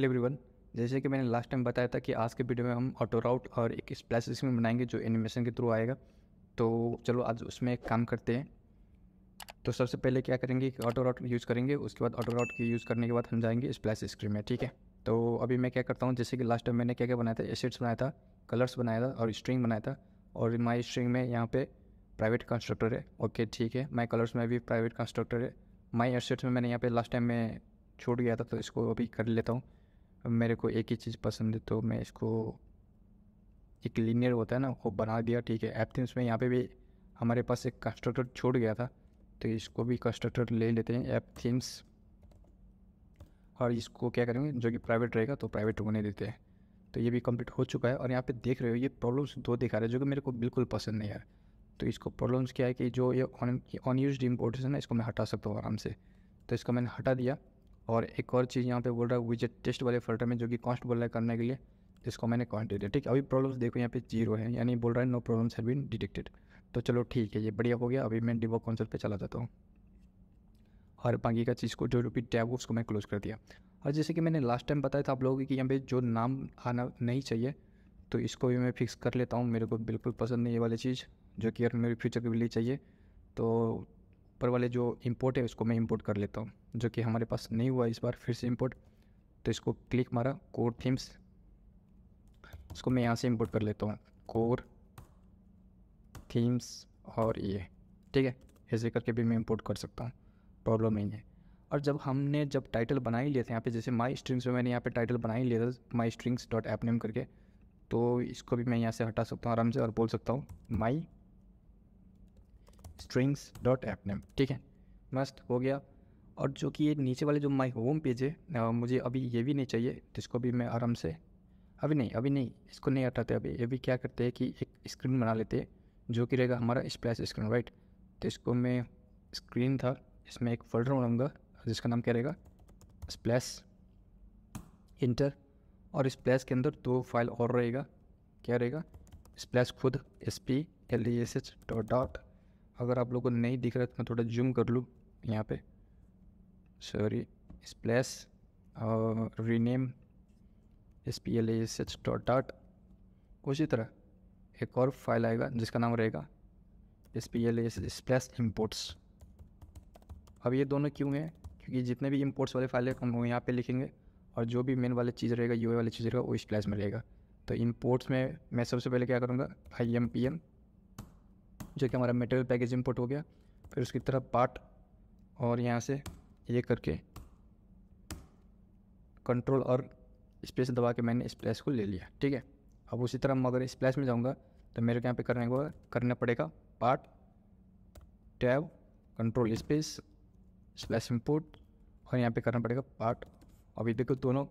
hello everyone जैसे कि मैंने लास्ट टाइम बताया था कि आज के वीडियो में हम ऑटो राउट और एक स्प्लैश स्क्रीन बनाएंगे जो एनिमेशन के थ्रू आएगा तो चलो आज उसमें एक काम करते हैं तो सबसे पहले क्या करेंगे ऑटो राउट यूज़ करेंगे उसके बाद ऑटो राउट के यूज़ करने के बाद हम जाएंगे स्प्लैश स्क्रीन में ठीक है तो अभी मैं क्या करता हूँ जैसे कि लास्ट टाइम मैंने क्या क्या बनाया था एसेट्स बनाया था कलर्स बनाया था और स्ट्रिंग बनाया था और माई स्ट्रिंग में यहाँ पर प्राइवेट कंस्ट्रक्टर है ओके ठीक है माई कलर्स में भी प्राइवेट कंस्ट्रक्टर है माई एसेट्स में मैंने यहाँ पर लास्ट टाइम में छोड़ गया था तो इसको अभी कर लेता हूँ मेरे को एक ही चीज़ पसंद है तो मैं इसको एक लीनियर होता है ना वो बना दिया ठीक है एप्थिम्स में यहाँ पे भी हमारे पास एक कंस्ट्रक्टर छोड़ गया था तो इसको भी कंस्ट्रक्टर ले लेते हैं ऐप और इसको क्या करेंगे जो कि प्राइवेट रहेगा तो प्राइवेट होने देते हैं तो ये भी कंप्लीट हो चुका है और यहाँ पे देख रहे हो ये प्रॉब्लम्स दो दिखा रहे हैं जो कि मेरे को बिल्कुल पसंद नहीं है तो इसको प्रॉब्लम्स क्या है कि जो ये ऑन अनयूज इम्पोर्टेशन है इसको मैं हटा सकता हूँ आराम से तो इसको मैंने हटा दिया और एक और चीज़ यहाँ पे बोल रहा है विजेट टेस्ट वाले फिल्टर में जो कि कॉस्ट बोल रहा है करने के लिए इसको मैंने कॉन्ट दिया ठीक अभी प्रॉब्लम्स देखो यहाँ पे जीरो है यानी बोल रहा है no problems have been detected तो चलो ठीक है ये बढ़िया हो गया अभी मैं डिवो कॉन्सेप्ट पर चला जाता हूँ और बाकी का चीज़ को जो रूपी टैब उसको मैं क्लोज कर दिया और जैसे कि मैंने लास्ट टाइम बताया था आप लोगों को कि यहाँ पे जो नाम आना नहीं चाहिए तो इसको भी मैं फिक्स कर लेता हूँ मेरे को बिल्कुल पसंद नहीं ये वाली चीज़ जो कि यार मेरे फ्यूचर के लिए चाहिए तो ऊपर वाले जो इम्पोर्ट है उसको मैं इम्पोर्ट कर लेता हूँ जो कि हमारे पास नहीं हुआ इस बार फिर से इम्पोर्ट तो इसको क्लिक मारा कोर थीम्स इसको मैं यहाँ से इम्पोर्ट कर लेता हूँ कोर थीम्स और ये ठीक है ऐसे करके भी मैं इम्पोर्ट कर सकता हूँ प्रॉब्लम नहीं है और जब हमने जब टाइटल बना ही लिए थे यहाँ पे जैसे माई स्ट्रिंग्स में मैंने यहाँ पे टाइटल बना ही लिया था my strings dot app name करके तो इसको भी मैं यहाँ से हटा सकता हूँ आराम से और बोल सकता हूँ my strings dot app name ठीक है मस्त हो गया और जो कि ये नीचे वाले जो माई होम पेज है मुझे अभी ये भी नहीं चाहिए जिसको भी मैं आराम से अभी नहीं अभी नहीं इसको नहीं हटाते अभी ये भी क्या करते हैं कि एक स्क्रीन बना लेते हैं जो कि रहेगा हमारा स्प्लैश स्क्रीन राइट तो इसको मैं स्क्रीन था इसमें एक फोल्डर बनाऊँगा जिसका नाम क्या रहेगा स्प्लैश इंटर और स्प्लैश के अंदर दो फाइल और रहेगा क्या रहेगा स्प्लैश खुद S P L E S H dot dot अगर आप लोगों को नहीं दिख रहा तो मैं थोड़ा जूम कर लूँ यहाँ पे सॉरी स्प्लेस और rename S P L S H dot dot उसी तरह एक और फाइल आएगा जिसका नाम रहेगा S P L S splash imports अब ये दोनों क्यों हैं क्योंकि जितने भी इम्पोर्ट्स वाले फाइल हैं हम यहाँ पे लिखेंगे और जो भी मेन वाले चीज़ रहेगा यू वाली चीज़ रहेगा वो स्प्लेस में रहेगा तो इम्पोर्ट्स में मैं सबसे पहले क्या करूँगा आई एम पी एम जो कि हमारा मेटेरियल पैकेज इंपोर्ट हो गया फिर उसकी तरफ पार्ट और यहाँ से ये करके कंट्रोल और स्पेस दबा के मैंने स्प्लैश को ले लिया ठीक है अब उसी तरह मैं अगर स्प्लैश में जाऊँगा तो मेरे को यहाँ पे करने को करना पड़ेगा part tab control space splash import और यहाँ पे करना पड़ेगा पार्ट अभी देखो दोनों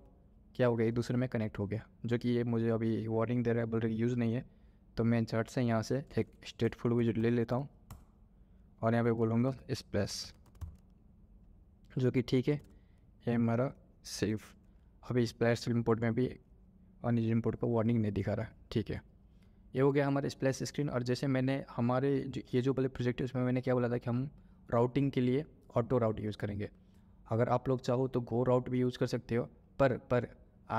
क्या हो गया एक दूसरे में कनेक्ट हो गया जो कि ये मुझे अभी वार्निंग दे रहा है बोल रहा यूज़ नहीं है तो मैं झट से यहाँ से एक स्टेट फूड विजिट ले लेता हूँ और यहाँ पे बोलूँगा स्प्लेस जो कि ठीक है ये हमारा सेफ अभी स्प्लेस इम्पोर्ट में भी और इम्पोर्ट का वार्निंग नहीं दिखा रहा ठीक है ये हो गया हमारे स्प्लेस स्क्रीन और जैसे मैंने हमारे जो ये जो पहले प्रोजेक्ट है उसमें मैंने क्या बोला था कि हम राउटिंग के लिए ऑटो राउट यूज़ करेंगे अगर आप लोग चाहो तो गो राउट भी यूज़ कर सकते हो पर पर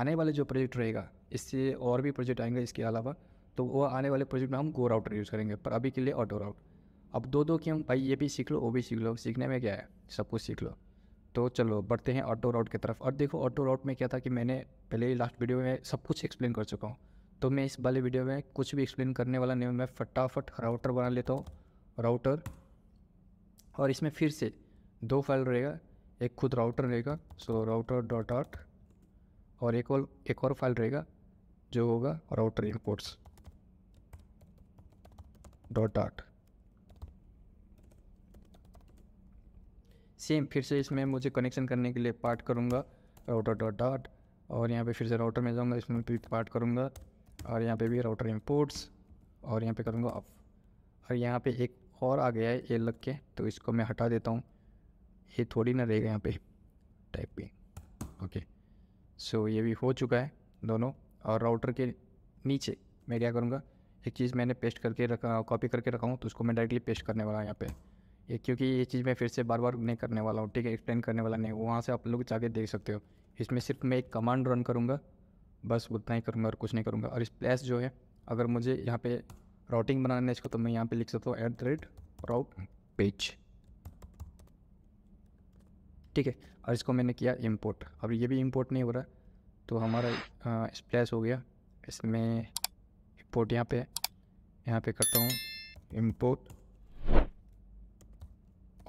आने वाले जो प्रोजेक्ट रहेगा इससे और भी प्रोजेक्ट आएंगे इसके अलावा तो वो आने वाले प्रोजेक्ट में हम गो राउटर यूज़ करेंगे पर अभी के लिए ऑटो राउट अब दो दो कि हम भाई ये भी सीख लो वो भी सीख लो सीखने में क्या है सब कुछ सीख लो तो चलो बढ़ते हैं ऑटो राउट की तरफ और देखो ऑटो राउट में क्या था कि मैंने पहले ही लास्ट वीडियो में सब कुछ एक्सप्लेन कर चुका हूँ तो मैं इस वाले वीडियो में कुछ भी एक्सप्लेन करने वाला नहीं हूँ मैं फटाफट राउटर बना लेता हूँ राउटर और इसमें फिर से दो फाइल रहेगा एक खुद राउटर रहेगा सो राउटर डॉट आउट और एक और एक और फाइल रहेगा जो होगा router imports dot dot same फिर से इसमें मुझे कनेक्शन करने के लिए पार्ट करूँगा राउटर डॉट डॉट और यहाँ पे फिर से राउटर में जाऊँगा इसमें भी पार्ट करूँगा और यहाँ पे भी राउटर इम्पोर्ट्स और यहाँ पे करूँगा ऑफ और यहाँ पे एक और आ गया है ये लग के तो इसको मैं हटा देता हूँ ये थोड़ी ना रहेगा यहाँ पे टाइपिंग ओके सो ये भी हो चुका है दोनों और राउटर के नीचे मैं क्या करूँगा एक चीज़ मैंने पेस्ट करके रखा कॉपी करके रखा हूँ तो उसको मैं डायरेक्टली पेस्ट करने वाला हूँ यहाँ पे ये क्योंकि ये चीज़ मैं फिर से बार बार नहीं करने वाला हूँ ठीक है एक्सप्लेन करने वाला नहीं वहाँ से आप लोग जाके देख सकते हो इसमें सिर्फ मैं एक कमांड रन करूँगा बस उतना ही करूँगा और कुछ नहीं करूँगा और इस प्लेस जो है अगर मुझे यहाँ पे राउटिंग बनाना है इसको तो मैं यहाँ पे लिख सकता हूँ at the rate route page ठीक है और इसको मैंने किया इम्पोर्ट अब ये भी इम्पोर्ट नहीं हो रहा तो हमारा स्प्लेस हो गया इसमें इम्पोर्ट यहाँ पे यहाँ पे करता हूँ इम्पोर्ट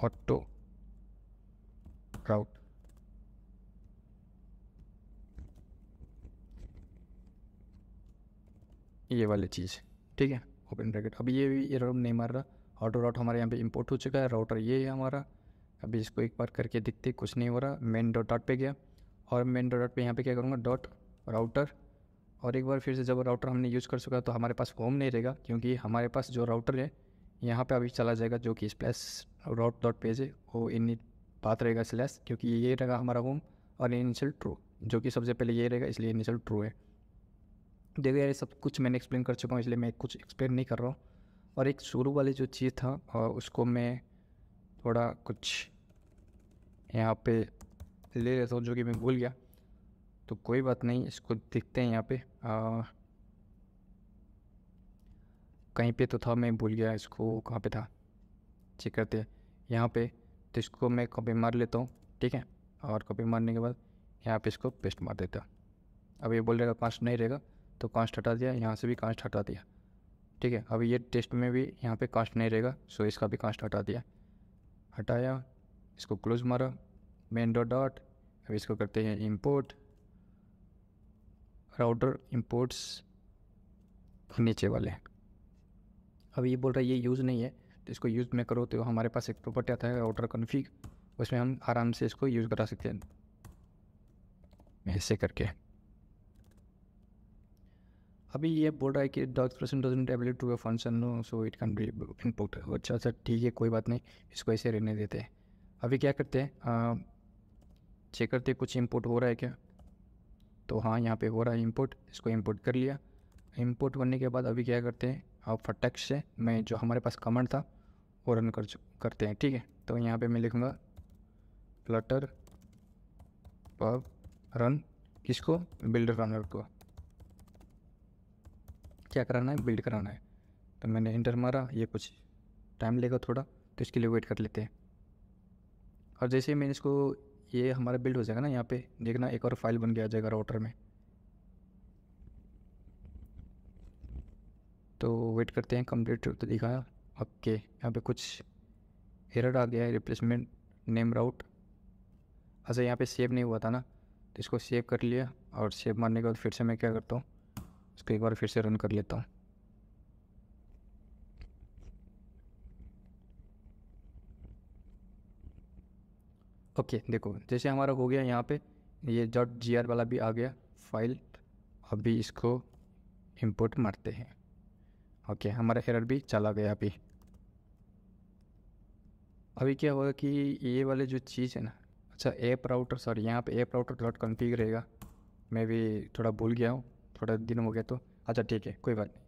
ऑटो राउट ये वाली चीज़ ठीक है ओपन ब्रैकेट अब ये भी एरर नहीं मार रहा ऑटो राउट हमारे यहाँ पे इंपोर्ट हो चुका है राउटर ये है हमारा अभी इसको एक बार करके दिखते कुछ नहीं हो रहा मेन डॉट डॉट पे गया और मेन डॉट डॉट पे यहाँ पे क्या करूँगा डॉट राउटर और एक बार फिर से जब राउटर हमने यूज़ कर चुका तो हमारे पास होम नहीं रहेगा क्योंकि हमारे पास जो राउटर है यहाँ पे अभी चला जाएगा जो कि स्प्लैस राउट डॉट पेज है वो इन बात रहेगा स्लैस क्योंकि ये रहेगा हमारा होम और इनिशियल ट्रू जो कि सबसे पहले ये रहेगा इसलिए इनिशियल ट्रू है देखो यार सब कुछ मैंने एक्सप्लेन कर चुका हूँ इसलिए मैं कुछ एक्सप्लेन नहीं कर रहा हूँ और एक शुरू वाली जो चीज़ था और उसको मैं थोड़ा कुछ यहाँ पे ले लेता हूँ जो कि मैं भूल गया तो कोई बात नहीं इसको देखते हैं यहाँ पे आ, कहीं पे तो था मैं भूल गया इसको कहाँ पे था चेक करते हैं यहाँ पे तो इसको मैं कॉपी मार लेता हूँ ठीक है और कॉपी मारने के बाद यहाँ पे इसको पेस्ट मार देता अब ये बोल रहेगा कांस्ट नहीं रहेगा तो कांस्ट हटा दिया यहाँ से भी कांस्ट हटा दिया ठीक है अब ये टेस्ट में भी यहाँ पे कांस्ट नहीं रहेगा सो इसका भी कांस्ट हटा दिया हटाया इसको क्लोज मारा मेन डॉट डॉट अब इसको करते हैं इम्पोर्ट राउटर इम्पोर्ट्स नीचे वाले अब ये बोल रहा है ये यूज़ नहीं है तो इसको यूज़ में करो तो हमारे पास एक प्रॉपर्टी आता है राउटर कन्फिग उसमें हम आराम से इसको यूज़ करा सकते हैं ऐसे करके अभी ये बोल रहा है कि docs person doesn't ability to a function no so it can be input अच्छा अच्छा ठीक है कोई बात नहीं इसको ऐसे रहने देते हैं अभी क्या करते हैं चेक करते हैं कुछ इंपोर्ट हो रहा है क्या तो हाँ यहाँ पे हो रहा है इम्पोर्ट इसको इम्पोर्ट कर लिया इम्पोर्ट करने के बाद अभी क्या करते हैं आप फटेक्स से मैं जो हमारे पास कमेंट था वो रन कर करते हैं ठीक है तो यहाँ पे मैं लिखूँगा फ्लटर पब रन किसको बिल्ड रनर को क्या कराना है बिल्ड कराना है तो मैंने इंटर मारा ये कुछ टाइम लेगा थोड़ा तो इसके लिए वेट कर लेते हैं और जैसे ही मैंने इसको ये हमारा बिल्ड हो जाएगा ना यहाँ पे देखना एक और फाइल बन के आ जाएगा राउटर में तो वेट करते हैं कंप्लीट तो दिखाया ओके यहाँ पे कुछ एरर आ गया है रिप्लेसमेंट नेम राउट अच्छा यहाँ पे सेव नहीं हुआ था ना तो इसको सेव कर लिया और सेव मारने के बाद फिर से मैं क्या करता हूँ इसको एक बार फिर से रन कर लेता हूँ ओके देखो जैसे हमारा हो गया यहाँ पे ये डॉट जी आर वाला भी आ गया फाइल अभी इसको इम्पोर्ट मारते हैं ओके हमारा एरर भी चला गया अभी अभी क्या होगा कि ये वाले जो चीज़ है ना अच्छा एप राउटर सॉरी यहाँ पे एप राउटर डॉट कन्फिग रहेगा मैं भी थोड़ा भूल गया हूँ थोड़ा दिन हो गया तो अच्छा ठीक है कोई बात नहीं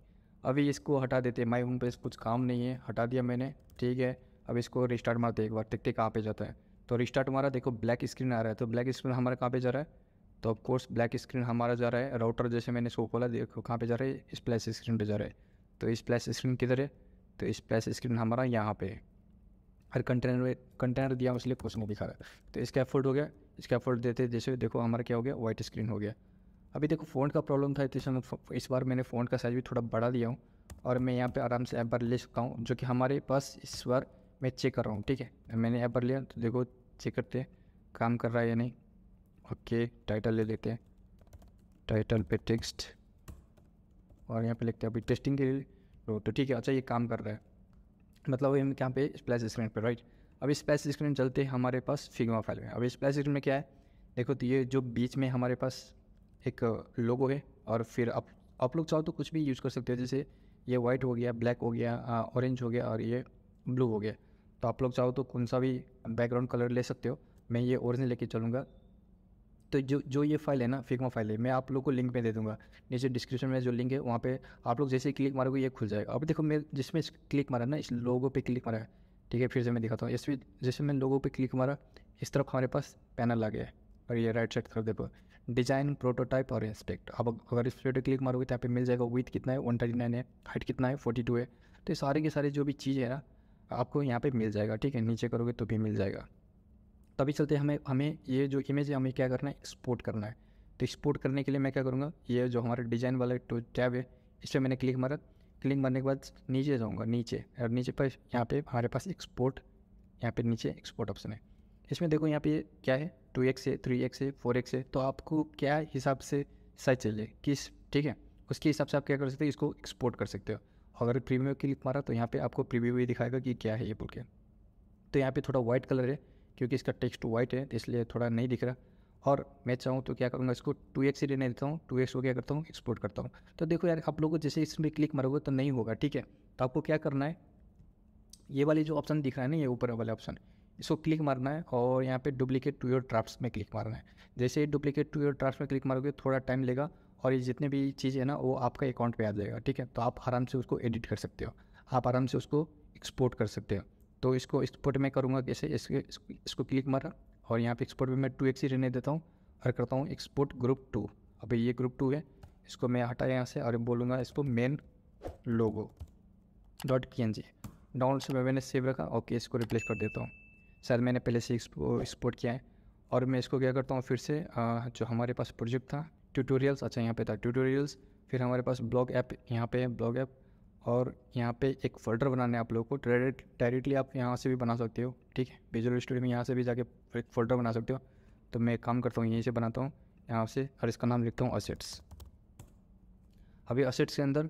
अभी इसको हटा देते माई होम पे कुछ काम नहीं है हटा दिया मैंने ठीक है अब इसको रिस्टार्ट मारते एक बार देखते कहाँ पे जाता है तो रिस्टार्ट हमारा देखो ब्लैक स्क्रीन आ रहा है तो ब्लैक स्क्रीन हमारा कहाँ पे जा रहा है तो ऑफकोर्स ब्लैक स्क्रीन हमारा जा रहा है राउटर जैसे मैंने इसको खोला देखो कहाँ पे जा रहा है स्प्लैश स्क्रीन पे जा रहा है तो स्प्लैश स्क्रीन किधर है तो स्प्लैश स्क्रीन हमारा यहाँ पे हर कंटेनर कंटेनर दिया उसने कुछ नहीं दिखा रहा है तो इसका एफर्ट हो गया इसका एफर्ट देते जैसे देखो हमारा क्या हो गया वाइट स्क्रीन हो गया अभी देखो फ़ोन का प्रॉब्लम था तो इस बार मैंने फ़ोन का साइज़ भी थोड़ा बढ़ा दिया हूँ और मैं यहाँ पे आराम से ऐप पर ले सकता हूँ जो कि हमारे पास इस बार मैं चेक कर रहा हूँ ठीक है मैंने ऐप पर लिया तो देखो चेक करते हैं काम कर रहा है या नहीं ओके टाइटल ले लेते हैं टाइटल पे टेक्स्ट और यहाँ पे लिखते हैं अभी टेस्टिंग के लिए तो तो ठीक है अच्छा ये काम कर रहा है मतलब हम यहाँ पे स्प्लैश स्क्रीन पे राइट अब स्प्लैश स्क्रीन चलते हमारे पास फिगमा फाइल में अब स्प्लैश स्क्रीन में क्या है देखो तो ये जो बीच में हमारे पास एक लोगो है और फिर आप आप लोग चाहो तो कुछ भी यूज़ कर सकते हो जैसे ये वाइट हो गया ब्लैक हो गया ऑरेंज हो गया और ये ब्लू हो गया तो आप लोग चाहो तो कौन सा भी बैकग्राउंड कलर ले सकते हो मैं ये ओरिजिनल लेके चलूँगा तो जो जो ये फाइल है ना फिग्मा फाइल है मैं आप लोग को लिंक में दे दूँगा नीचे डिस्क्रिप्शन में जो लिंक है वहाँ पे आप लोग जैसे क्लिक मारोगे ये खुल जाएगा अब देखो मैं जिसमें क्लिक मारा ना इस लोगो पे क्लिक मारा है ठीक है फिर से मैं दिखाता हूँ इसमें जैसे मैं लोगो पे क्लिक मारा इस तरफ हमारे पास पैनल आ गया है और ये राइट साइड तरफ देखो डिज़ाइन प्रोटोटाइप और इंस्पेक्ट अब अगर इस पे क्लिक मारोगे तो यहाँ पे मिल जाएगा विथ कितना है वन थर्टी नाइन है हाइट कितना है फोर्टी टू है तो ये सारे के सारे जो भी चीज़ है ना आपको यहाँ पे मिल जाएगा ठीक है नीचे करोगे तो भी मिल जाएगा तभी चलते हमें हमें ये जो इमेज है हमें क्या करना है एक्सपोर्ट करना है तो एक्सपोर्ट करने के लिए मैं क्या करूँगा ये जो हमारे डिज़ाइन वाले टो टैब है इस पर मैंने क्लिक मारा क्लिक मारने के बाद नीचे जाऊँगा नीचे और नीचे पर यहाँ पर हमारे पास एक्सपोर्ट यहाँ पर नीचे एक्सपोर्ट ऑप्शन है इसमें देखो यहाँ पे क्या है टू एक्स है थ्री एक्स है फोर एक्स है तो आपको क्या हिसाब से साइज चाहिए किस ठीक है उसके हिसाब से आप क्या कर सकते हो इसको एक्सपोर्ट कर सकते हो अगर प्रीव्यू में क्लिक मारा तो यहाँ पे आपको प्रीव्यू भी दिखाएगा कि क्या है ये बोल के तो यहाँ पे थोड़ा वाइट कलर है क्योंकि इसका टेक्स्ट वाइट है तो इसलिए थोड़ा नहीं दिख रहा और मैं चाहूँ तो क्या करूँगा इसको टू एक्स ही रहने देता हूँ टू एक्स को क्या करता हूँ एक्सपोर्ट करता हूँ तो देखो यार आप लोगों जैसे इसमें क्लिक मारोगे तो नहीं होगा ठीक है तो आपको क्या करना है ये वाली जो ऑप्शन दिख रहा है ना ये ऊपर वाले ऑप्शन इसको क्लिक मारना है और यहाँ पे डुप्लीकेट टू योर ड्राफ्ट में क्लिक मारना है जैसे डुप्लीकेट टू योर ड्राफ्ट में क्लिक मारोगे थोड़ा टाइम लेगा और ये जितने भी चीज़ है ना वो आपका अकाउंट पे आ जाएगा ठीक है तो आप आराम से उसको एडिट कर सकते हो आप आराम से उसको एक्सपोर्ट कर सकते हो तो इसको एक्सपोर्ट मैं करूँगा कैसे इसके इसको क्लिक मारा और यहाँ पे एक्सपोर्ट पे मैं टू एक्स ही रहने देता हूँ और करता हूँ एक्सपोर्ट ग्रुप टू अभी ये ग्रुप टू है इसको मैं हटाया यहाँ से और बोलूँगा इसको main logo dot P N G download से मैंने सेव रखा ओके इसको रिप्लेस कर देता हूँ सर मैंने पहले से एक्सपोर्ट किया है और मैं इसको क्या करता हूँ फिर से जो हमारे पास प्रोजेक्ट था ट्यूटोरियल्स अच्छा यहाँ पे था ट्यूटोरियल्स फिर हमारे पास ब्लॉग ऐप यहाँ पे है ब्लॉग ऐप और यहाँ पे एक फोल्डर बनाना है आप लोगों को डायरेक्ट डायरेक्टली आप यहाँ से भी बना सकते हो ठीक है विजुअल स्टूडियो में यहाँ से भी जाके एक फोल्डर बना सकते हो तो मैं काम करता हूँ यहीं से बनाता हूँ यहाँ से और इसका नाम लिखता हूँ असेट्स अभी असेट्स के अंदर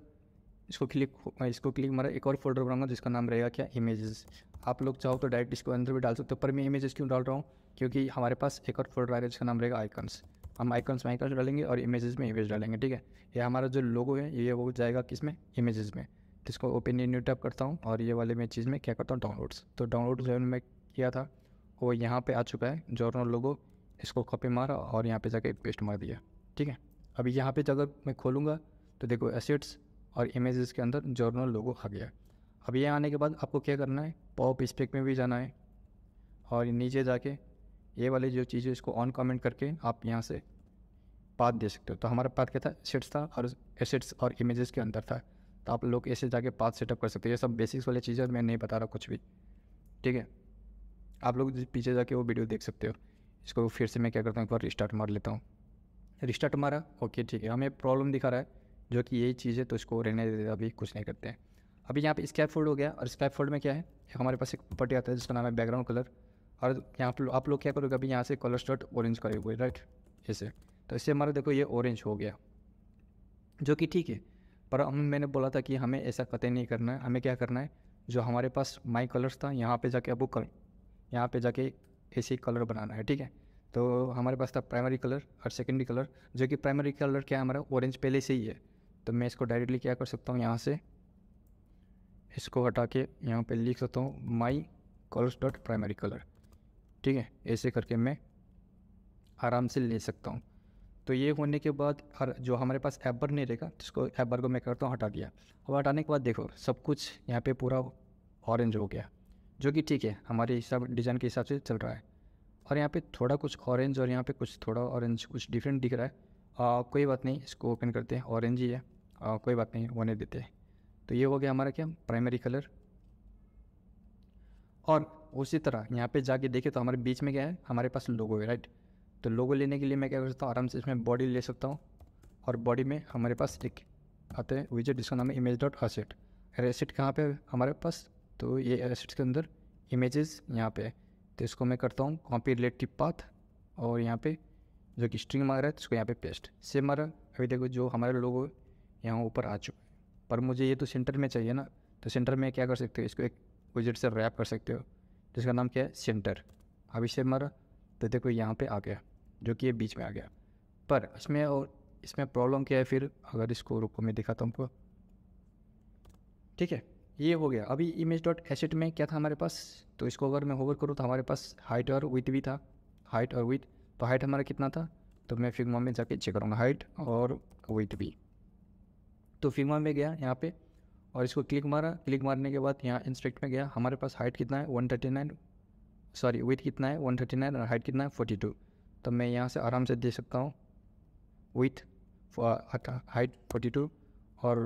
इसको क्लिक इसको क्लिक मारा एक और फोल्डर बनाऊंगा जिसका नाम रहेगा क्या इमेजेस आप लोग चाहो तो डायरेक्ट इसको अंदर भी डाल सकते हो पर मैं इमेजेस क्यों डाल रहा हूँ क्योंकि हमारे पास एक और फोल्डर आएगा जिसका नाम रहेगा आइकन्स हम आइकन्स में आइकन्स डालेंगे और इमेजेस में इमेज डालेंगे ठीक है ये हमारा जो लोगो है ये वो जाएगा किस में इमेजेस में तो इसको ओपन न्यू टैप करता हूँ और ये वाले मैं चीज़ में क्या करता हूँ डाउनलोड्स तो डाउनलोड जो मैं किया था वो यहाँ पर आ चुका है जोरनो लोगो इसको कॉपी मारा और यहाँ पर जाकर पेस्ट मार दिया ठीक है अभी यहाँ पर जगह मैं खोलूँगा तो देखो एसेट्स और इमेजेस के अंदर जोरनो लोगो आ गया अब ये आने के बाद आपको क्या करना है पॉप स्पेक में भी जाना है और नीचे जाके ये वाली जो चीज़ है इसको ऑन कमेंट करके आप यहाँ से पाथ दे सकते हो तो हमारा पाथ क्या था एसेट्स था और एसेट्स और इमेजेस के अंदर था तो आप लोग ऐसे जाके पाथ सेटअप कर सकते हो ये सब बेसिक्स वाली चीज़ें मैं नहीं बता रहा कुछ भी ठीक है आप लोग पीछे जाके वो वीडियो देख सकते हो इसको फिर से मैं क्या करता हूँ एक बार रिस्टार्ट मार लेता हूँ रिस्टार्ट मारा ओके ठीक है हमें प्रॉब्लम दिखा रहा है जो कि यही चीज़ है तो इसको रहने देते अभी कुछ नहीं करते हैं अभी यहाँ पे स्कैप फोल्ड हो गया और स्कैप फोल्ड में क्या है हमारे पास एक प्रॉपर्टी आता है जिसका नाम है बैकग्राउंड कलर और यहाँ पर आप लोग क्या करोगे अभी यहाँ से कलर स्टार्ट ऑरेंज हुए राइट ऐसे तो इससे हमारा देखो ये ऑरेंज हो गया जो कि ठीक है पर हम मैंने बोला था कि हमें ऐसा कतई नहीं करना है हमें क्या करना है जो हमारे पास माई कलर्स था यहाँ पे जाके अब कल यहाँ पे जाके ऐसे कलर बनाना है ठीक है तो हमारे पास था प्राइमरी कलर और सेकेंडरी कलर जो कि प्राइमरी कलर क्या है हमारा ऑरेंज पहले से ही है तो मैं इसको डायरेक्टली क्या कर सकता हूँ यहाँ से इसको हटा के यहाँ पे लिख सकता हूँ my colours dot primary colour ठीक है ऐसे करके मैं आराम से ले सकता हूँ तो ये होने के बाद हर जो हमारे पास एबर नहीं रहेगा जिसको एबर को मैं करता हूँ हटा दिया अब हटाने के बाद देखो सब कुछ यहाँ पे पूरा ऑरेंज हो गया जो कि ठीक है हमारे हिसाब डिज़ाइन के हिसाब से चल रहा है और यहाँ पे थोड़ा कुछ ऑरेंज और यहाँ पे कुछ थोड़ा ऑरेंज कुछ डिफरेंट दिख रहा है आ, कोई बात नहीं इसको ओपन करते हैं ऑरेंज ही है आ, कोई बात नहीं होने देते हैं तो ये हो गया हमारा क्या प्राइमरी कलर और उसी तरह यहाँ पे जाके देखें तो हमारे बीच में क्या है हमारे पास लोगो है राइट तो लोगो लेने के लिए मैं क्या कर सकता हूँ आराम से इसमें बॉडी ले सकता हूँ और बॉडी में हमारे पास एक आते हैं विजेट जिसका नाम है इमेज डॉट असेट एसेट कहाँ पर हमारे पास तो ये एसेट्स के अंदर इमेजेस यहाँ पे है तो इसको मैं करता हूँ कॉपी रिलेटिव पाथ और यहाँ पे जो कि स्ट्रिंग रहा है तो इसको यहाँ पे पेस्ट सेम मारा अभी देखो जो हमारे लोगो यहाँ ऊपर आ चुका है पर मुझे ये तो सेंटर में चाहिए ना तो सेंटर में क्या कर सकते हो इसको एक विजिट से रैप कर सकते हो जिसका नाम क्या है सेंटर अभी से हमारा तो देखो यहाँ पे आ गया जो कि ये बीच में आ गया पर इसमें और इसमें प्रॉब्लम क्या है फिर अगर इसको रुको मैं दिखाता हूँ आपको ठीक है ये हो गया अभी इमेज डॉट एसेट में क्या था हमारे पास तो इसको अगर मैं होवर करूँ तो हमारे पास हाइट और विथ भी था हाइट और विथ तो हाइट हमारा कितना था तो मैं फिगमा में जाके चेक करूँगा हाइट और विथ भी तो फिगमा में गया यहाँ पे और इसको क्लिक मारा क्लिक मारने के बाद यहाँ इंस्ट्रक्ट में गया हमारे पास हाइट कितना है one thirty nine sorry width कितना है वन थर्टी नाइन और हाइट कितना है फोर्टी टू तो मैं यहाँ से आराम से दे सकता हूँ वेट हाइट फोर्टी टू और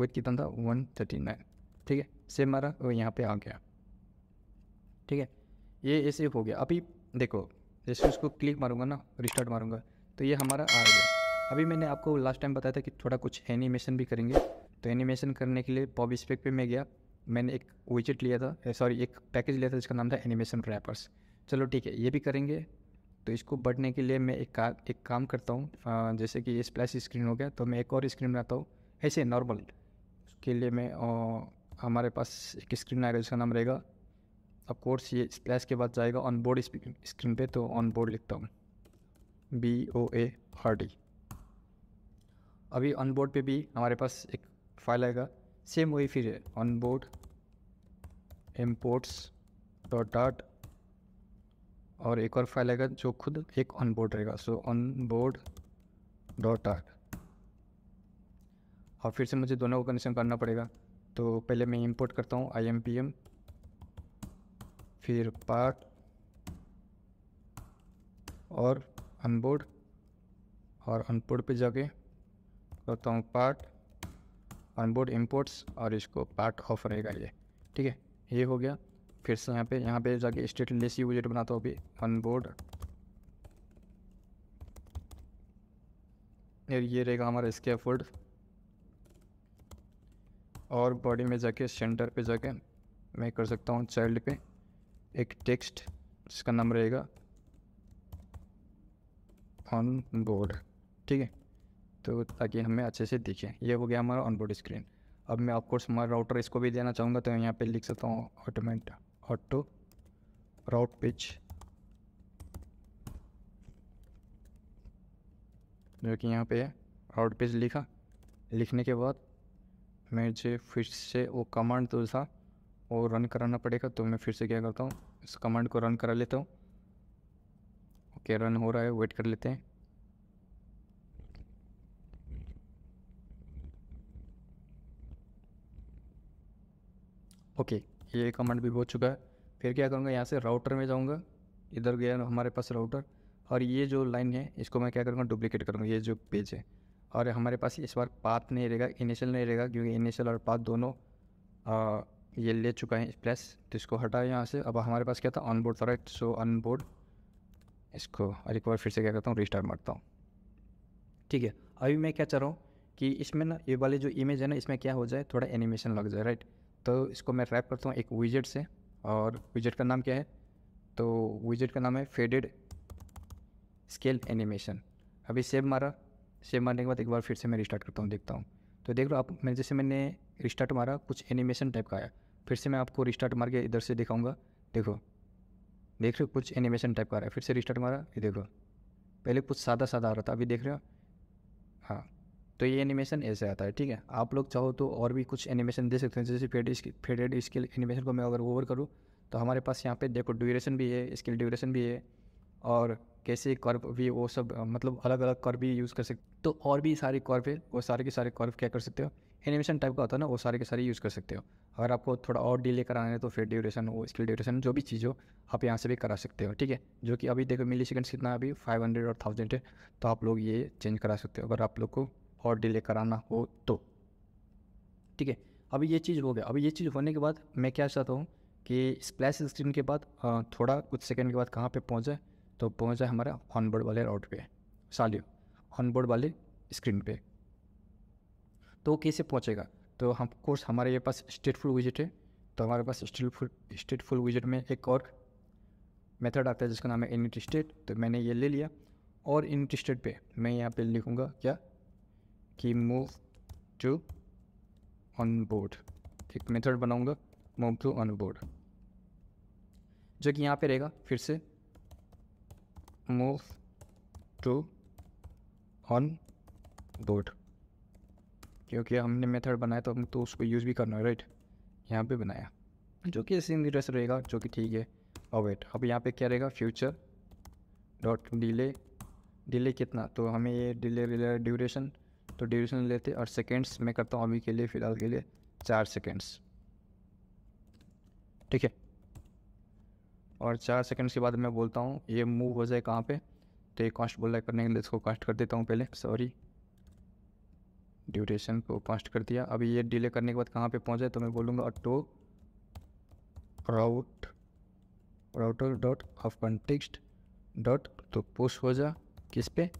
वेथ कितना था वन थर्टी नाइन ठीक है सेम मारा वो यहाँ पे आ गया ठीक है ये ऐसे हो गया अभी देखो जैसे उसको क्लिक मारूँगा ना रिस्टार्ट मारूँगा तो ये हमारा आ गया अभी मैंने आपको लास्ट टाइम बताया था कि थोड़ा कुछ एनिमेशन भी करेंगे तो एनिमेशन करने के लिए पॉबी स्पेक पर मैं गया मैंने एक विजिट लिया था सॉरी एक पैकेज लिया था जिसका नाम था एनिमेशन रैपर्स चलो ठीक है ये भी करेंगे तो इसको बढ़ने के लिए मैं एक का एक काम करता हूँ जैसे कि ये स्प्लैश स्क्रीन हो गया तो मैं एक और स्क्रीन बनाता हूँ ऐसे नॉर्मल उसके लिए मैं हमारे पास एक स्क्रीन आएगा जिसका नाम रहेगा अब कोर्स ये स्प्लैश के बाद जाएगा ऑन बोर्ड स्क्रीन पे तो ऑन बोर्ड लिखता हूँ बी ओ ए हार्डी अभी ऑन बोर्ड पे भी हमारे पास एक फाइल आएगा सेम वही फिर on board imports dot dot और एक और फाइल आएगा जो खुद एक ऑन बोर्ड रहेगा so on board dot dot और फिर से मुझे दोनों को कनेक्शन करना पड़ेगा तो पहले मैं इंपोर्ट करता हूँ आई एम पी एम फिर पार्ट और अनबोर्ड और अनबोर्ड पे जाके करता हूँ पार्ट ऑनबोर्ड इम्पोर्ट्स और इसको पार्ट ऑफ रहेगा ये ठीक है ये हो गया फिर से यहाँ पे यहाँ पे जाके स्टेट लेस यूजेट बनाता हूँ अभी ऑनबोर्ड ये रहेगा हमारा स्केफोल्ड और बॉडी में जाके सेंटर पे जाके मैं कर सकता हूँ चाइल्ड पे एक टेक्स्ट जिसका नाम रहेगा ऑन बोर्ड ठीक है तो ताकि हमें अच्छे से दिखे ये हो गया हमारा ऑनबोर्ड स्क्रीन अब मैं आपको हमारा राउटर इसको भी देना चाहूँगा तो यहाँ पे लिख सकता हूँ ऑटोमेट ऑटो राउट पिच जो कि यहाँ पे है राउट पिच लिखा लिखने के बाद मुझे फिर से वो कमांड तो था वो रन कराना पड़ेगा तो मैं फिर से क्या करता हूँ इस कमांड को रन करा लेता हूँ ओके रन हो रहा है वेट कर लेते हैं ओके ये कमांड भी हो चुका है फिर क्या करूँगा यहाँ से राउटर में जाऊँगा इधर गया हमारे पास राउटर और ये जो लाइन है इसको मैं क्या करूँगा डुप्लीकेट करूँगा ये जो पेज है और हमारे पास इस बार पाथ नहीं रहेगा इनिशियल नहीं रहेगा क्योंकि इनिशियल और पाथ दोनों आ, ये ले चुका है प्लस तो इसको हटाए यहाँ से अब हमारे पास क्या था ऑन बोर्ड था सो ऑन बोर्ड इसको और एक बार फिर से क्या करता हूँ रिस्टार्ट मारता हूँ ठीक है अभी मैं क्या चाह रहा हूँ कि इसमें ना ये वाली जो इमेज है ना इसमें क्या हो जाए थोड़ा एनिमेशन लग जाए राइट तो इसको मैं रैप करता हूँ एक विजेट से और विजेट का नाम क्या है तो विजेट का नाम है फेडेड स्केल एनिमेशन अभी सेव मारा सेव मारने के बाद एक बार फिर से मैं रिस्टार्ट करता हूँ देखता हूँ तो देख लो आप मैं जैसे मैंने रिस्टार्ट मारा कुछ एनिमेशन टाइप का आया फिर से मैं आपको रिस्टार्ट मार के इधर से दिखाऊंगा देखो देख रहे हो कुछ एनिमेशन टाइप का आ रहा है फिर से रिस्टार्ट मारा ये देखो पहले कुछ सादा सादा आ रहा था अभी देख रहे हो हाँ तो ये एनिमेशन ऐसे आता है ठीक है आप लोग चाहो तो और भी कुछ एनिमेशन दे सकते हैं जैसे फेड फेडेड स्किल एनिमेशन को मैं अगर ओवर करूँ तो हमारे पास यहाँ पे देखो ड्यूरेशन भी है स्किल ड्यूरेशन भी है और कैसे कर्व भी वो सब मतलब अलग अलग कर्व भी यूज़ कर सकते तो और भी सारे कर्व है वो सारे के सारे कर्व क्या कर सकते हो एनिमेशन टाइप का होता है ना वो सारे के सारे यूज़ कर सकते हो अगर आपको थोड़ा और डिले कराना है तो फिर ड्यूरेशन वो स्किल ड्यूरेशन जो भी चीज़ हो आप यहाँ से भी करा सकते हो ठीक है जो कि अभी देखो मिली सेकेंड्स कितना अभी फाइव हंड्रेड और थाउजेंड है तो आप लोग ये चेंज करा सकते हो अगर आप लोग को और डिले कराना हो तो ठीक है अभी ये चीज़ हो गया अभी ये चीज़ होने के बाद मैं क्या चाहता हूँ कि स्प्लैश स्क्रीन के बाद थोड़ा कुछ सेकंड के बाद कहाँ पे जाए तो पहुँच जाए हमारा ऑनबोर्ड वाले राउट पे सालियो ऑनबोर्ड वाले स्क्रीन पे तो कैसे पहुँचेगा तो हम कोर्स हमारे ये पास स्टेट फुल विजिट है तो हमारे पास स्टेट फुल स्टेट फुल विजिट में एक और मेथड आता है जिसका नाम है इनिट स्टेट तो मैंने ये ले लिया और इनिट स्टेट पर मैं यहाँ पर लिखूँगा क्या कि मूव टू ऑन बोर्ड एक मेथड बनाऊंगा मूव टू ऑन बोर्ड जो कि यहाँ पे रहेगा फिर से मूव टू ऑन बोर्ड क्योंकि हमने मेथड बनाया तो हम तो उसको यूज़ भी करना है राइट यहाँ पे बनाया जो कि सेम ड्रेस रहेगा जो कि ठीक है और oh, वेट अब यहाँ पे क्या रहेगा फ्यूचर डॉट डिले डिले कितना तो हमें ये डिले ड्यूरेशन तो ड्यूरेशन लेते और सेकेंड्स मैं करता हूँ अभी के लिए फ़िलहाल के लिए चार सेकेंड्स ठीक है और चार सेकेंड्स के बाद मैं बोलता हूँ ये मूव हो जाए कहाँ पे तो ये कास्ट है करने के लिए इसको कास्ट कर देता हूँ पहले सॉरी ड्यूरेशन को कास्ट कर दिया अभी ये डिले करने के बाद कहाँ पे पहुँचे तो मैं बोलूँगा to route router dot of context dot तो पुश हो जा किस पे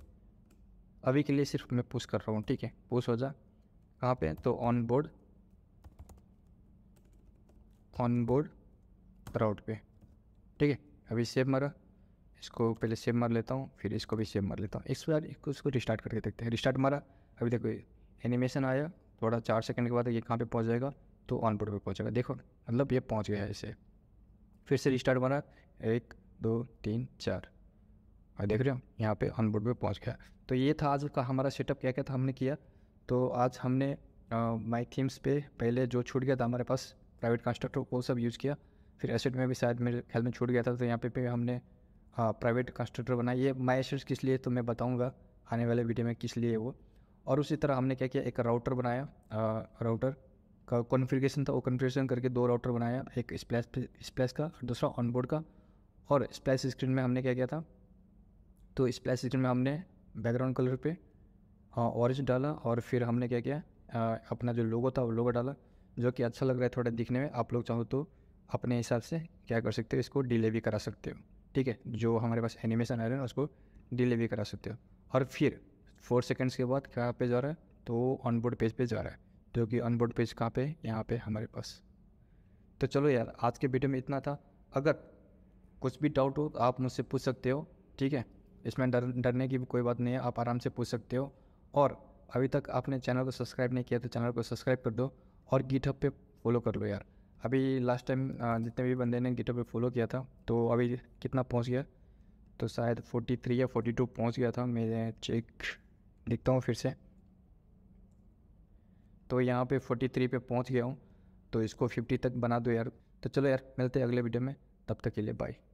अभी के लिए सिर्फ मैं पुश कर रहा हूँ ठीक है पुश हो जा कहाँ पे तो on board on board route पे ठीक है अभी सेव मारा इसको पहले सेव मार लेता हूँ फिर इसको भी सेव मार लेता हूँ इस बार इसको उसको रिस्टार्ट करके देखते हैं रिस्टार्ट मारा अभी देखो एनिमेशन आया थोड़ा चार सेकंड के बाद ये कहाँ पे पहुँच जाएगा तो ऑन बोर्ड पर पहुँचेगा देखो मतलब ये पहुँच गया है इसे फिर से रिस्टार्ट मारा एक दो तीन चार और देख रहे हो यहाँ पे ऑन बोर्ड पर पहुँच गया तो ये था आज का हमारा सेटअप क्या क्या था हमने किया तो आज हमने माई थीम्स पे पहले जो छूट गया था हमारे पास प्राइवेट कंस्ट्रक्टर वो सब यूज़ किया फिर एसेट में भी शायद मेरे ख्याल में छूट गया था तो यहाँ पे पे हमने हाँ प्राइवेट कंस्ट्रक्टर बनाया ये माई एसेट्स किस लिए तो मैं बताऊँगा आने वाले वीडियो में किस लिए वो और उसी तरह हमने क्या किया एक राउटर बनाया राउटर का कॉन्फ़िगरेशन था वो कॉन्फ़िगरेशन करके दो राउटर बनाया एक स्प्लैश स्प्लैश का और दूसरा ऑनबोर्ड का और स्प्लैश स्क्रीन में हमने क्या किया था तो इस प्लस स्क्रीन में हमने बैकग्राउंड कलर पे हाँ ऑरेंज डाला और फिर हमने क्या किया आ, अपना जो लोगो था वो लोगो डाला जो कि अच्छा लग रहा है थोड़ा दिखने में आप लोग चाहो तो अपने हिसाब से क्या कर सकते हो इसको डिले भी करा सकते हो ठीक है जो हमारे पास एनिमेशन आ रहा है उसको डिले भी करा सकते हो और फिर फोर सेकेंड्स के बाद कहाँ पर जा रहा है तो ऑनबोर्ड पेज पे जा रहा है जो कि ऑनबोर्ड पेज कहाँ पे यहाँ पे हमारे पास तो चलो यार आज के वीडियो में इतना था अगर कुछ भी डाउट हो तो आप मुझसे पूछ सकते हो ठीक है इसमें डर डरने की भी कोई बात नहीं है आप आराम से पूछ सकते हो और अभी तक आपने चैनल को सब्सक्राइब नहीं किया तो चैनल को सब्सक्राइब कर दो और गिटहब पे फॉलो कर लो यार अभी लास्ट टाइम जितने भी बंदे ने गिटहब पे फॉलो किया था तो अभी कितना पहुंच गया तो शायद 43 या 42 पहुंच गया था मैं चेक दिखता हूँ फिर से तो यहाँ पे 43 पे पहुँच गया हूँ तो इसको 50 तक बना दो यार तो चलो यार मिलते हैं अगले वीडियो में तब तक के लिए बाय